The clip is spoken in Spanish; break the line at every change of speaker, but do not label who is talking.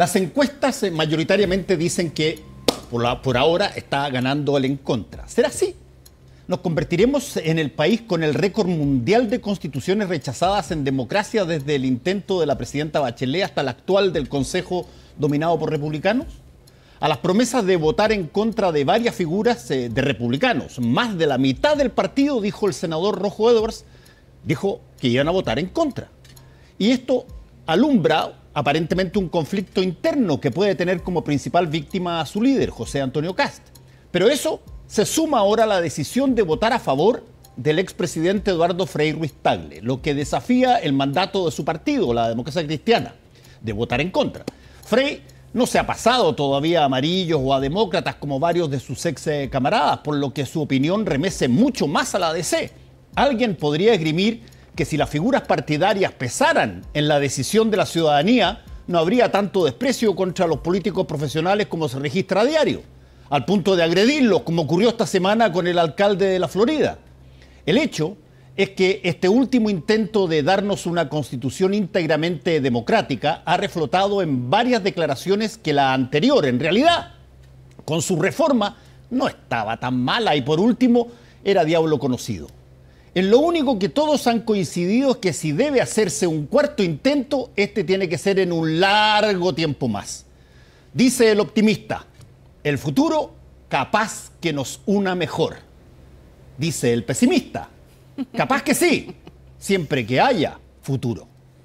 Las encuestas eh, mayoritariamente dicen que por, ahora está ganando el en contra. ¿Será así? nos convertiremos en el país con el récord mundial de constituciones rechazadas en democracia desde el intento de la presidenta Bachelet hasta el actual del Consejo dominado por republicanos? A las promesas de votar en contra de varias figuras eh, de republicanos, más de la mitad del partido, dijo el senador Rojo Edwards, dijo que iban a votar en contra. Y esto alumbra aparentemente un conflicto interno que puede tener como principal víctima a su líder, José Antonio Cast. Pero eso se suma ahora a la decisión de votar a favor del expresidente Eduardo Frei Ruiz Tagle, lo que desafía el mandato de su partido, la democracia cristiana, de votar en contra. Frey no se ha pasado todavía a amarillos o a demócratas como varios de sus ex eh, camaradas, por lo que su opinión remece mucho más a la DC. Alguien podría esgrimir que si las figuras partidarias pesaran en la decisión de la ciudadanía, no habría tanto desprecio contra los políticos profesionales como se registra a diario, al punto de agredirlos, como ocurrió esta semana con el alcalde de la Florida. El hecho es que este último intento de darnos una constitución íntegramente democrática ha reflotado en varias declaraciones que la anterior, en realidad, con su reforma, no estaba tan mala y por último era diablo conocido. En lo único que todos han coincidido es que si debe hacerse un cuarto intento, este tiene que ser en un largo tiempo más. Dice el optimista, el futuro capaz que nos una mejor. Dice el pesimista, capaz que sí, siempre que haya futuro.